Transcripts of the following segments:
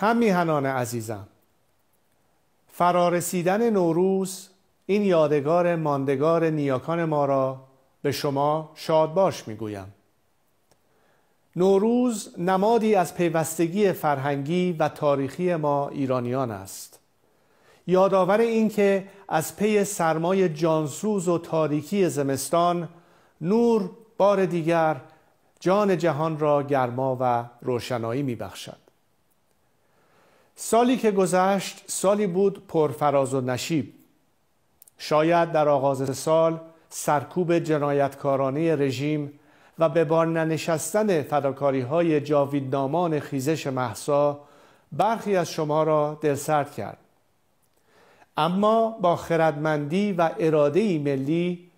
هم میهنان عزیزم فرارسیدن نوروز این یادگار ماندگار نیاکان ما را به شما شاد باش میگویم نوروز نمادی از پیوستگی فرهنگی و تاریخی ما ایرانیان است یادآور اینکه از پی سرمای جانسوز و تاریکی زمستان نور بار دیگر جان جهان را گرما و روشنایی میبخشد سالی که گذشت سالی بود پر فراز و نشیب شاید در آغاز سال سرکوب جنایتکارانه رژیم و به بار ننشستن فداکاری های جاویدنامان خیزش محسا برخی از شما را دلسرد کرد اما با خردمندی و اراده ملی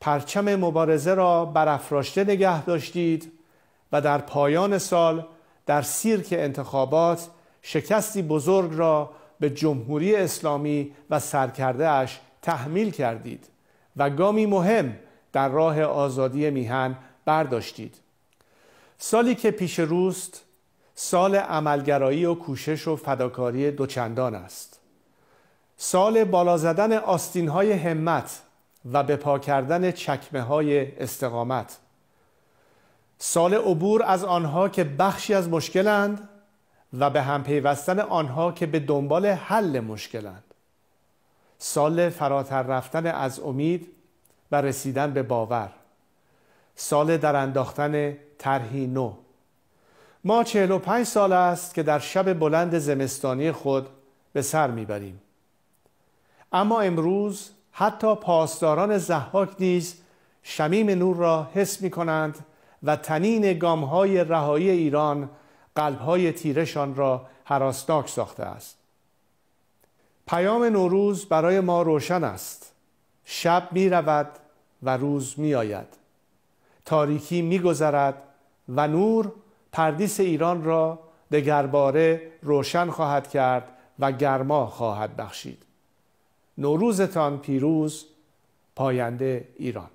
پرچم مبارزه را برافراشته نگه داشتید و در پایان سال در سیرک انتخابات شکستی بزرگ را به جمهوری اسلامی و سرکرده اش تحمیل کردید و گامی مهم در راه آزادی میهن برداشتید سالی که پیش روست سال عملگرایی و کوشش و فداکاری دوچندان است سال بالا زدن آستین های همت و به پا کردن چکمه های استقامت سال عبور از آنها که بخشی از مشکلند و به هم پیوستن آنها که به دنبال حل مشکلند سال فراتر رفتن از امید و رسیدن به باور سال در انداختن طرحی نو ما پنج سال است که در شب بلند زمستانی خود به سر میبریم اما امروز حتی پاسداران زحاک نیز شمیم نور را حس می کنند و تنین گامهای رهایی ایران قلبهای تیرشان را حراسناک ساخته است پیام نوروز برای ما روشن است شب می رود و روز می آید تاریکی می گذرد و نور پردیس ایران را دگرباره روشن خواهد کرد و گرما خواهد بخشید نوروزتان پیروز پاینده ایران